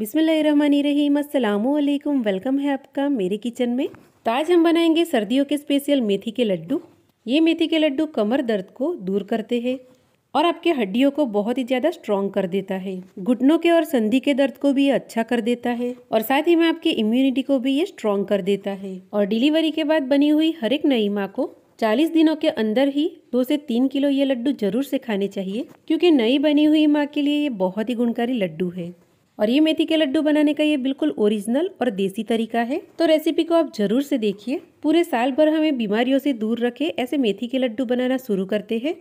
बिसमीम अल्लाम वेलकम है आपका मेरे किचन में तो आज हम बनाएंगे सर्दियों के स्पेशल मेथी के लड्डू ये मेथी के लड्डू कमर दर्द को दूर करते हैं और आपके हड्डियों को बहुत ही ज़्यादा स्ट्रॉन्ग कर देता है घुटनों के और संधि के दर्द को भी ये अच्छा कर देता है और साथ ही में आपकी इम्यूनिटी को भी ये स्ट्रॉन्ग कर देता है और डिलीवरी के बाद बनी हुई हर एक नई माँ को चालीस दिनों के अंदर ही दो से तीन किलो ये लड्डू जरूर से खाने चाहिए क्योंकि नई बनी हुई माँ के लिए ये बहुत ही गुणकारी लड्डू है और ये मेथी के लड्डू बनाने का ये बिल्कुल ओरिजिनल और देसी तरीका है तो रेसिपी को आप जरूर से देखिए पूरे साल भर हमें बीमारियों से दूर रखे ऐसे मेथी के लड्डू बनाना शुरू करते हैं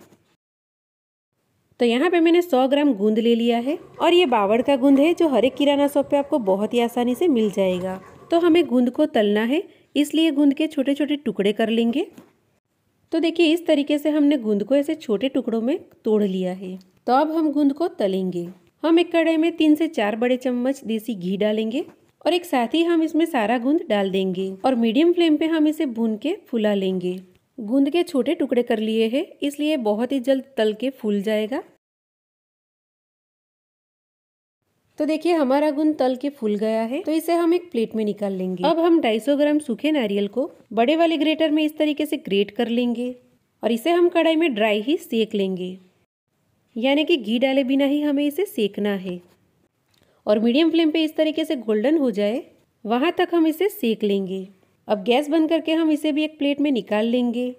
तो यहाँ पे मैंने 100 ग्राम गूंद ले लिया है और ये बावड़ का गूंद है जो हर एक किराना शॉप पे आपको बहुत ही आसानी से मिल जाएगा तो हमें गूंद को तलना है इसलिए गूंद के छोटे छोटे टुकड़े कर लेंगे तो देखिए इस तरीके से हमने गूंद को ऐसे छोटे टुकड़ों में तोड़ लिया है तो अब हम गूंद को तलेंगे हम एक कढ़ाई में तीन से चार बड़े चम्मच देसी घी डालेंगे और एक साथ ही हम इसमें सारा गूंद डाल देंगे और मीडियम फ्लेम पे हम इसे भून के फुला लेंगे गूंद के छोटे टुकड़े कर लिए हैं इसलिए बहुत ही जल्द तल के फूल जाएगा तो देखिए हमारा गुंद तल के फूल गया है तो इसे हम एक प्लेट में निकाल लेंगे अब हम 250 ग्राम सूखे नारियल को बड़े वाले ग्रेटर में इस तरीके से ग्रेट कर लेंगे और इसे हम कढ़ाई में ड्राई ही सेक लेंगे यानी कि घी डाले बिना ही हमें इसे सेकना है और मीडियम फ्लेम पे इस तरीके से गोल्डन हो जाए वहाँ तक हम इसे सेक लेंगे अब गैस बंद करके हम इसे भी एक प्लेट में निकाल लेंगे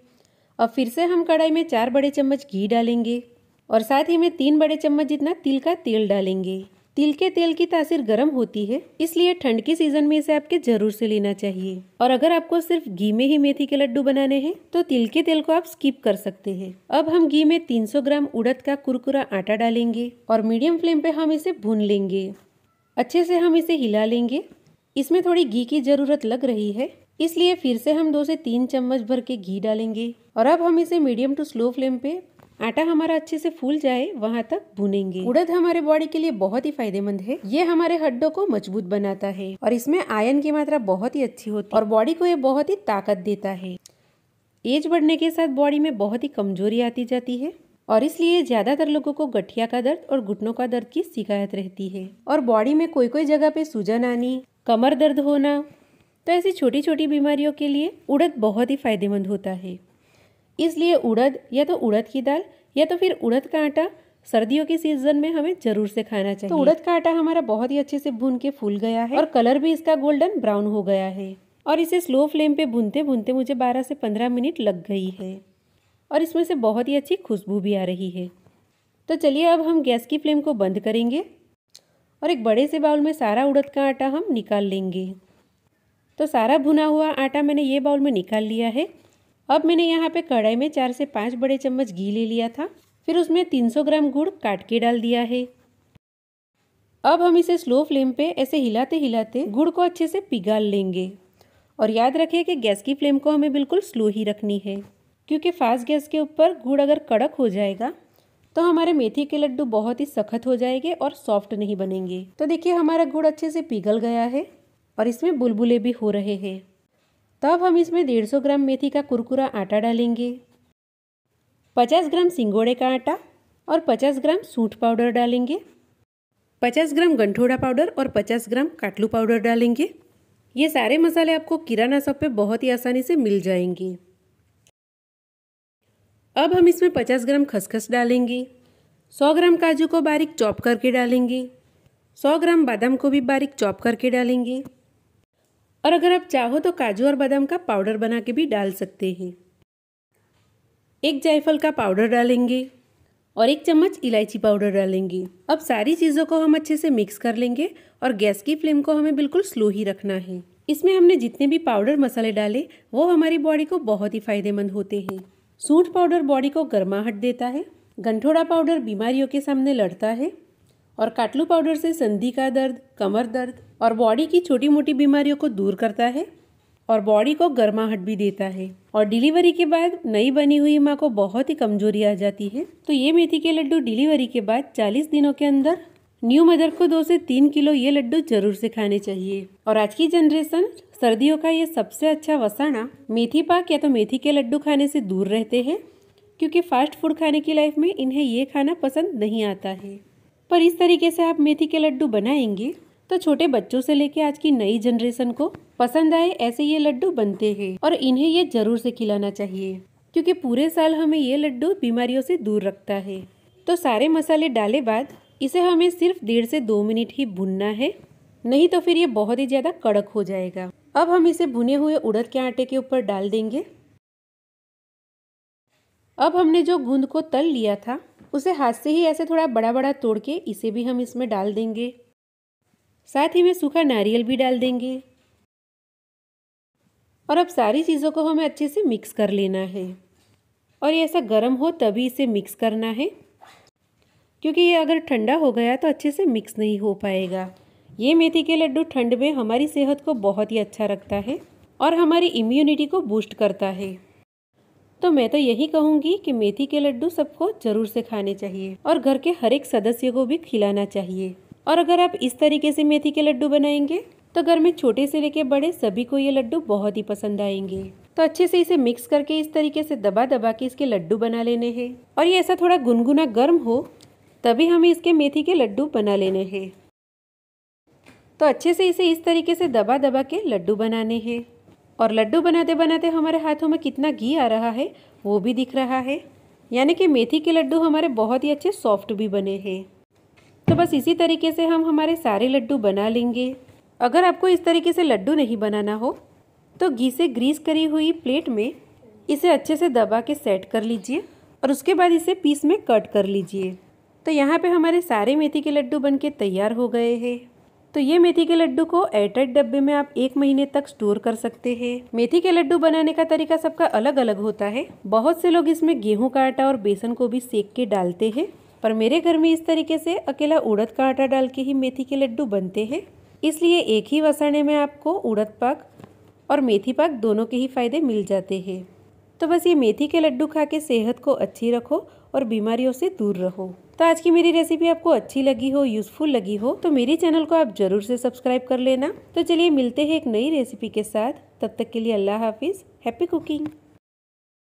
अब फिर से हम कढ़ाई में चार बड़े चम्मच घी डालेंगे और साथ ही में तीन बड़े चम्मच जितना तिल का तेल डालेंगे तिल के तेल की तासीर गर्म होती है इसलिए ठंड के सीजन में इसे आपके जरूर से लेना चाहिए और अगर आपको सिर्फ घी में ही मेथी के लड्डू बनाने हैं तो तिल के तेल को आप स्किप कर सकते हैं अब हम घी में 300 ग्राम उड़द का कुरकुरा आटा डालेंगे और मीडियम फ्लेम पे हम इसे भून लेंगे अच्छे से हम इसे हिला लेंगे इसमें थोड़ी घी की ज़रूरत लग रही है इसलिए फिर से हम दो से तीन चम्मच भर के घी डालेंगे और अब हम इसे मीडियम टू स्लो फ्लेम पे आटा हमारा अच्छे से फूल जाए वहाँ तक भुनेंगे उड़द हमारे बॉडी के लिए बहुत ही फायदेमंद है ये हमारे हड्डों को मजबूत बनाता है और इसमें आयन की मात्रा बहुत ही अच्छी होती है और बॉडी को ये बहुत ही ताकत देता है एज बढ़ने के साथ बॉडी में बहुत ही कमजोरी आती जाती है और इसलिए ज़्यादातर लोगों को गठिया का दर्द और घुटनों का दर्द की शिकायत रहती है और बॉडी में कोई कोई जगह पे सूजन आनी कमर दर्द होना तो ऐसी छोटी छोटी बीमारियों के लिए उड़द बहुत ही फायदेमंद होता है इसलिए उड़द या तो उड़द की दाल या तो फिर उड़द का आटा सर्दियों के सीजन में हमें जरूर से खाना तो चाहिए तो उड़द का आटा हमारा बहुत ही अच्छे से भून के फूल गया है और कलर भी इसका गोल्डन ब्राउन हो गया है और इसे स्लो फ्लेम पे भूनते भूनते मुझे 12 से 15 मिनट लग गई है और इसमें से बहुत ही अच्छी खुशबू भी आ रही है तो चलिए अब हम गैस की फ्लेम को बंद करेंगे और एक बड़े से बाउल में सारा उड़द का आटा हम निकाल लेंगे तो सारा भुना हुआ आटा मैंने ये बाउल में निकाल लिया है अब मैंने यहाँ पे कढ़ाई में चार से पाँच बड़े चम्मच घी ले लिया था फिर उसमें 300 ग्राम गुड़ काट के डाल दिया है अब हम इसे स्लो फ्लेम पे ऐसे हिलाते हिलाते गुड़ को अच्छे से पिघाल लेंगे और याद रखें कि गैस की फ्लेम को हमें बिल्कुल स्लो ही रखनी है क्योंकि फास्ट गैस के ऊपर गुड़ अगर कड़क हो जाएगा तो हमारे मेथी के लड्डू बहुत ही सख्त हो जाएंगे और सॉफ्ट नहीं बनेंगे तो देखिए हमारा गुड़ अच्छे से पिघल गया है और इसमें बुलबुले भी हो रहे हैं तब हम इसमें डेढ़ सौ ग्राम मेथी का कुरकुरा आटा डालेंगे पचास ग्राम सिंगोड़े का आटा और पचास ग्राम सूट पाउडर डालेंगे पचास ग्राम गंठोड़ा पाउडर और पचास ग्राम काटलू पाउडर डालेंगे ये सारे मसाले आपको किराना शॉप पे बहुत ही आसानी से मिल जाएंगे अब हम इसमें पचास ग्राम खसखस डालेंगे सौ ग्राम काजू को बारीक चॉप करके डालेंगे सौ ग्राम बादाम को भी बारीक चॉप करके डालेंगे और अगर आप चाहो तो काजू और बादाम का पाउडर बना के भी डाल सकते हैं एक जायफल का पाउडर डालेंगे और एक चम्मच इलायची पाउडर डालेंगे अब सारी चीज़ों को हम अच्छे से मिक्स कर लेंगे और गैस की फ्लेम को हमें बिल्कुल स्लो ही रखना है इसमें हमने जितने भी पाउडर मसाले डाले वो हमारी बॉडी को बहुत ही फायदेमंद होते हैं सूट पाउडर बॉडी को गर्माहट देता है गंठोड़ा पाउडर बीमारियों के सामने लड़ता है और काटलू पाउडर से संधि का दर्द कमर दर्द और बॉडी की छोटी मोटी बीमारियों को दूर करता है और बॉडी को गर्माहट भी देता है और डिलीवरी के बाद नई बनी हुई माँ को बहुत ही कमजोरी आ जाती है तो ये मेथी के लड्डू डिलीवरी के बाद 40 दिनों के अंदर न्यू मदर को दो से तीन किलो ये लड्डू जरूर से खाने चाहिए और आज की जनरेशन सर्दियों का ये सबसे अच्छा वसाना मेथी पाक या तो मेथी के लड्डू खाने से दूर रहते हैं क्योंकि फास्ट फूड खाने की लाइफ में इन्हें ये खाना पसंद नहीं आता है पर इस तरीके से आप मेथी के लड्डू बनाएंगे तो छोटे बच्चों से लेके आज की नई जनरेशन को पसंद आए ऐसे ये लड्डू बनते हैं और इन्हें ये जरूर से खिलाना चाहिए क्योंकि पूरे साल हमें ये लड्डू बीमारियों से दूर रखता है तो सारे मसाले डाले बाद इसे हमें सिर्फ डेढ़ से दो मिनट ही भुनना है नहीं तो फिर ये बहुत ही ज़्यादा कड़क हो जाएगा अब हम इसे भुने हुए उड़द के आटे के ऊपर डाल देंगे अब हमने जो गूंद को तल लिया था उसे हाथ से ही ऐसे थोड़ा बड़ा बड़ा तोड़ के इसे भी हम इसमें डाल देंगे साथ ही में सूखा नारियल भी डाल देंगे और अब सारी चीज़ों को हमें अच्छे से मिक्स कर लेना है और ये ऐसा गर्म हो तभी इसे मिक्स करना है क्योंकि ये अगर ठंडा हो गया तो अच्छे से मिक्स नहीं हो पाएगा ये मेथी के लड्डू ठंड में हमारी सेहत को बहुत ही अच्छा रखता है और हमारी इम्यूनिटी को बूस्ट करता है तो मैं तो यही कहूँगी कि मेथी के लड्डू सबको जरूर से खाने चाहिए और घर के हर एक सदस्य को भी खिलाना चाहिए और अगर आप इस तरीके से मेथी के लड्डू बनाएंगे तो घर में छोटे से लेके बड़े सभी को ये लड्डू बहुत ही पसंद आएंगे तो अच्छे से इसे मिक्स करके इस तरीके से दबा दबा के इसके लड्डू बना लेने हैं और ये ऐसा थोड़ा गुनगुना गर्म हो तभी हमें इसके मेथी के लड्डू बना लेने हैं तो अच्छे से इसे इस तरीके से दबा दबा के लड्डू बनाने हैं और लड्डू बनाते बनाते हमारे हाथों में कितना घी आ रहा है वो भी दिख रहा है यानी कि मेथी के लड्डू हमारे बहुत ही अच्छे सॉफ्ट भी बने हैं तो बस इसी तरीके से हम हमारे सारे लड्डू बना लेंगे अगर आपको इस तरीके से लड्डू नहीं बनाना हो तो घी से ग्रीस करी हुई प्लेट में इसे अच्छे से दबा के सेट कर लीजिए और उसके बाद इसे पीस में कट कर लीजिए तो यहाँ पे हमारे सारे मेथी के लड्डू बनके तैयार हो गए हैं तो ये मेथी के लड्डू को एयरटाइट डब्बे में आप एक महीने तक स्टोर कर सकते हैं मेथी के लड्डू बनाने का तरीका सबका अलग अलग होता है बहुत से लोग इसमें गेहूं का आटा और बेसन को भी सेक के डालते हैं पर मेरे घर में इस तरीके से अकेला उड़द का आटा डाल के ही मेथी के लड्डू बनते हैं इसलिए एक ही वसाने में आपको उड़द पाक और मेथी पाक दोनों के ही फायदे मिल जाते हैं तो बस ये मेथी के लड्डू खा के सेहत को अच्छी रखो और बीमारियों से दूर रहो तो आज की मेरी रेसिपी आपको अच्छी लगी हो यूज़फुल लगी हो तो मेरे चैनल को आप ज़रूर से सब्सक्राइब कर लेना तो चलिए मिलते हैं एक नई रेसिपी के साथ तब तक के लिए अल्लाह हाफिज़ हैप्पी कुकिंग